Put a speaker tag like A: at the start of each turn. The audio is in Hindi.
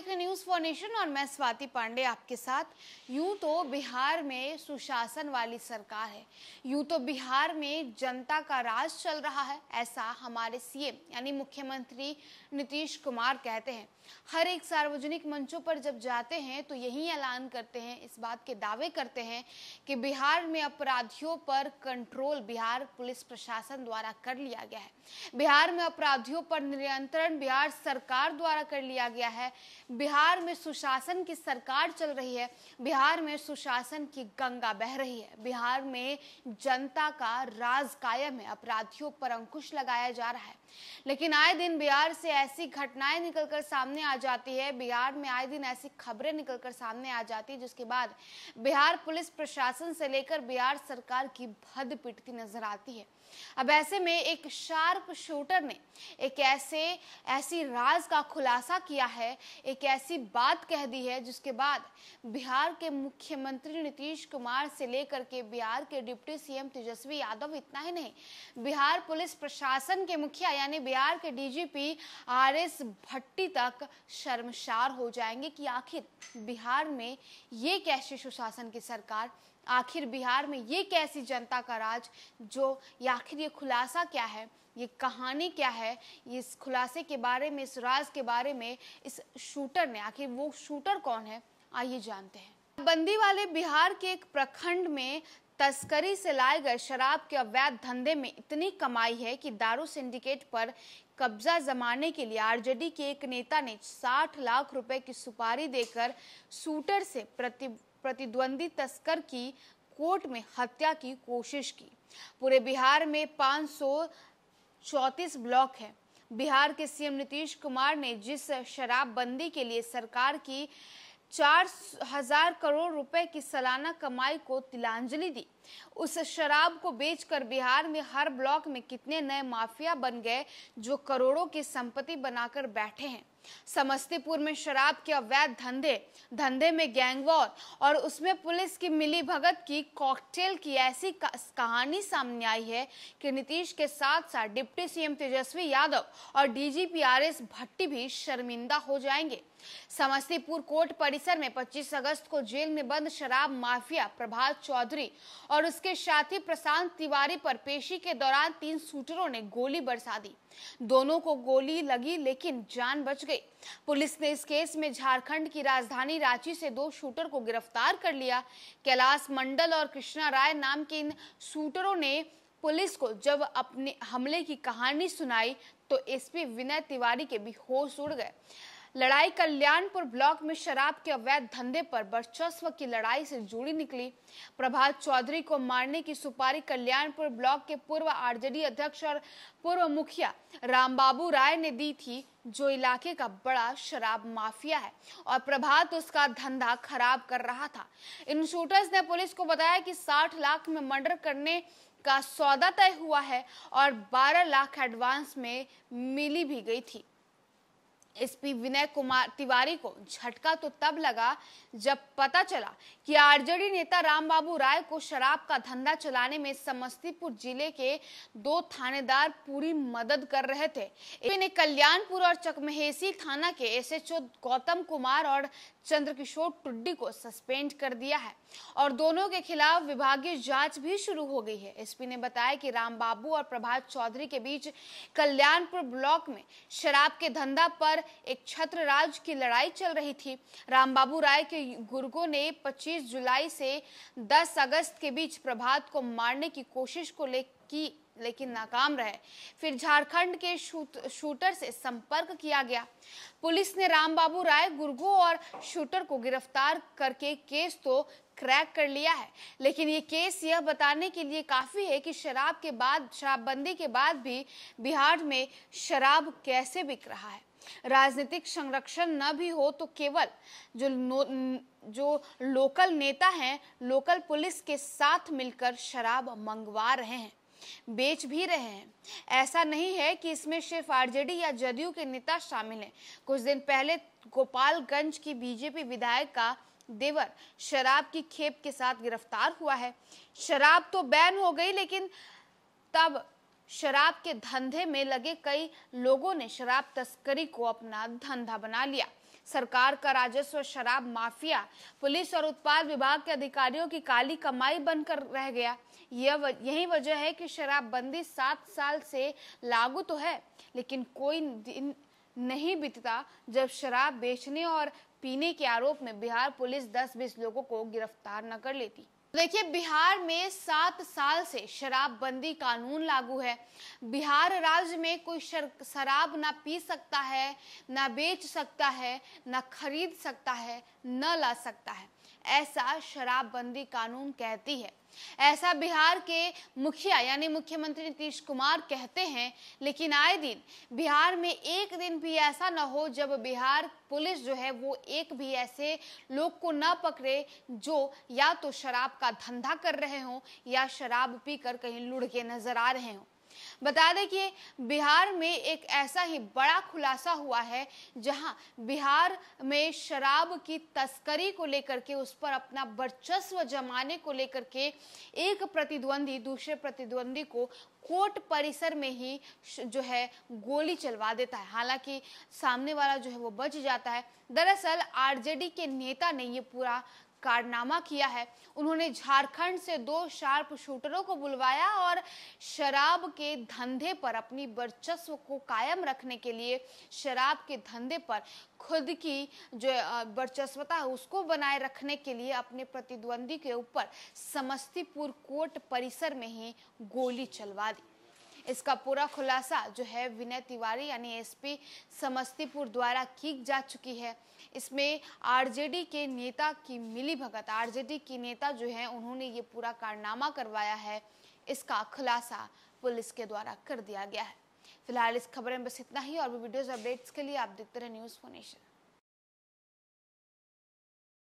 A: देख रहे न्यूज़ फॉर नेशन और मैं स्वाति पांडे आपके साथ यूं तो बिहार में सुशासन वाली सरकार है यूं तो बिहार में जनता का राज चल रहा है ऐसा हमारे सीएम यानी मुख्यमंत्री नीतीश कुमार कहते हैं हर एक सार्वजनिक मंचों पर जब जाते हैं तो यही ऐलान करते हैं इस बात के दावे करते हैं कि बिहार में अपराधियों पर कंट्रोल बिहार पुलिस प्रशासन द्वारा कर लिया गया है बिहार में अपराधियों पर नियंत्रण बिहार सरकार द्वारा कर लिया गया है बिहार में सुशासन की सरकार चल रही है बिहार में सुशासन की गंगा बह रही है बिहार में जनता का राज कायम है अपराधियों पर अंकुश लगाया जा रहा है लेकिन आए दिन बिहार से ऐसी घटनाएं निकलकर सामने आ जाती है बिहार में आए दिन ऐसी खबरें निकलकर सामने आ जाती है जिसके बाद बिहार पुलिस प्रशासन से लेकर बिहार सरकार की भद पिटती नजर आती है अब ऐसे में एक शार्प शूटर ने एक ऐसे ऐसी राज का खुलासा किया है एक ऐसी बात कह दी है जिसके बाद बिहार के मुख्यमंत्री नीतीश कुमार से लेकर के बिहार के डिप्टी सीएम तेजस्वी यादव इतना ही नहीं बिहार पुलिस प्रशासन के मुखिया यानी बिहार के डीजीपी आर एस भट्टी तक शर्मशार हो जाएंगे कि आखिर बिहार में ये कैसे सुशासन की सरकार आखिर बिहार में ये कैसी जनता का राज जो या आखिर ये खुलासा क्या है ये कहानी क्या है इस खुलासे के बारे में इस राज के बारे में इस शूटर ने आखिर वो शूटर कौन है आइए जानते हैं बंदी वाले बिहार के एक प्रखंड में तस्करी से लाए गए शराब के अवैध धंधे में इतनी कमाई है कि दारू सिंडिकेट पर कब्जा जमाने के लिए आरजेडी के एक नेता ने 60 लाख रुपए की सुपारी देकर सूटर से प्रति प्रतिद्वंदी तस्कर की कोर्ट में हत्या की कोशिश की पूरे बिहार में पाँच ब्लॉक हैं बिहार के सीएम नीतीश कुमार ने जिस शराबबंदी के लिए सरकार की चार हजार करोड़ रुपए की सालाना कमाई को तिलांजलि दी उस शराब को बेचकर बिहार में हर ब्लॉक में कितने नए माफिया बन गए जो करोड़ों की संपत्ति बनाकर बैठे हैं समस्तीपुर में शराब के अवैध धंधे धंधे में गैंगवॉर और उसमें पुलिस की मिली भगत की कॉकटेल की ऐसी कहानी सामने आई है कि नीतीश के साथ साथ डिप्टी सीएम तेजस्वी यादव और डीजीपी आर एस भट्टी भी शर्मिंदा हो जाएंगे समस्तीपुर कोर्ट परिसर में 25 अगस्त को जेल में बंद शराब माफिया प्रभात चौधरी और उसके साथी प्रशांत तिवारी पर पेशी के दौरान तीन शूटरों ने गोली बरसा दी दोनों को गोली लगी लेकिन जान बच गई पुलिस ने इस केस में झारखंड की राजधानी रांची से दो शूटर को गिरफ्तार कर लिया कैलाश मंडल और कृष्णा राय नाम के इन शूटरों ने पुलिस को जब अपने हमले की कहानी सुनाई तो एसपी विनय तिवारी के भी होश उड़ गए लड़ाई कल्याणपुर ब्लॉक में शराब के अवैध धंधे पर वर्चस्व की लड़ाई से जुड़ी निकली प्रभात चौधरी को मारने की सुपारी कल्याणपुर ब्लॉक के पूर्व आरजेडी अध्यक्ष और पूर्व मुखिया रामबाबू राय ने दी थी जो इलाके का बड़ा शराब माफिया है और प्रभात उसका धंधा खराब कर रहा था इन शूटर्स ने पुलिस को बताया कि 60 लाख में मर्डर करने का सौदा तय हुआ है और 12 लाख एडवांस में मिली भी गई थी एसपी विनय कुमार तिवारी को झटका तो तब लगा जब पता चला कि आरजेडी नेता रामबाबू राय को शराब का धंधा चलाने में समस्तीपुर जिले के दो थानेदार पूरी मदद कर रहे थे कल्याणपुर और चकमहेसी थाना के एसएचओ गौतम कुमार और चंद्रकिशोर टुड्डी को सस्पेंड कर दिया है और दोनों के खिलाफ विभागीय जांच भी शुरू हो गई है एसपी ने बताया कि राम बाबू और प्रभात चौधरी के बीच कल्याणपुर ब्लॉक में शराब के धंधा पर एक छत्रराज की लड़ाई चल रही थी राम बाबू राय के गुर्गों ने 25 जुलाई से 10 अगस्त के बीच प्रभात को मारने की कोशिश को लेकर की लेकिन नाकाम रहे फिर झारखंड के शूट, शूटर से संपर्क किया गया पुलिस ने रामबाबू राय गुर्गो और शूटर को गिरफ्तार करके केस तो क्रैक कर लिया है लेकिन ये केस यह बताने के लिए काफी है कि शराब के बाद शराबबंदी के बाद भी बिहार में शराब कैसे बिक रहा है राजनीतिक संरक्षण न भी हो तो केवल जो नो, जो लोकल नेता हैं लोकल पुलिस के साथ मिलकर शराब मंगवा रहे हैं बेच भी रहे हैं ऐसा नहीं है कि इसमें सिर्फ आरजेडी या जदयू के नेता शामिल हैं कुछ दिन पहले गोपालगंज की बीजेपी विधायक का देवर शराब की खेप के साथ गिरफ्तार हुआ है शराब तो बैन हो गई लेकिन तब शराब के धंधे में लगे कई लोगों ने शराब तस्करी को अपना धंधा बना लिया सरकार का राजस्व शराब माफिया पुलिस और उत्पाद विभाग के अधिकारियों की काली कमाई बनकर रह गया यह यही वजह है कि शराबबंदी सात साल से लागू तो है लेकिन कोई दिन नहीं बीतता जब शराब बेचने और पीने के आरोप में बिहार पुलिस 10-20 लोगों को गिरफ्तार न कर लेती देखिए बिहार में सात साल से शराबबंदी कानून लागू है बिहार राज्य में कोई शराब ना पी सकता है ना बेच सकता है ना खरीद सकता है न ला सकता है ऐसा शराबबंदी कानून कहती है ऐसा बिहार के मुखिया यानी मुख्यमंत्री नीतीश कुमार कहते हैं लेकिन आए दिन बिहार में एक दिन भी ऐसा ना हो जब बिहार पुलिस जो है वो एक भी ऐसे लोग को ना पकड़े जो या तो शराब का धंधा कर रहे हों या शराब पीकर कहीं लुढ़के नजर आ रहे हों बता दें कि बिहार में एक ऐसा ही बड़ा खुलासा हुआ है जहां बिहार में शराब की तस्करी को लेकर के उस पर अपना वर्चस्व जमाने को लेकर के एक प्रतिद्वंदी दूसरे प्रतिद्वंदी को कोर्ट परिसर में ही जो है गोली चलवा देता है हालांकि सामने वाला जो है वो बच जाता है दरअसल आरजेडी के नेता ने ये पूरा कारनामा किया है उन्होंने झारखंड से दो शार्प शूटरों को बुलवाया और शराब के धंधे पर अपनी वर्चस्व को कायम रखने के लिए शराब के धंधे पर खुद की जो वर्चस्वता है उसको बनाए रखने के लिए अपने प्रतिद्वंदी के ऊपर समस्तीपुर कोर्ट परिसर में ही गोली चलवा दी इसका पूरा खुलासा जो है विनय तिवारी यानी एसपी समस्तीपुर द्वारा की जा चुकी है इसमें आरजेडी के नेता की मिली भगत आरजेडी की नेता जो है उन्होंने ये पूरा कारनामा करवाया है इसका खुलासा पुलिस के द्वारा कर दिया गया है फिलहाल इस खबर में बस इतना ही और भी वीडियोस अपडेट्स के लिए आप देखते रहे न्यूज़ फोनेशन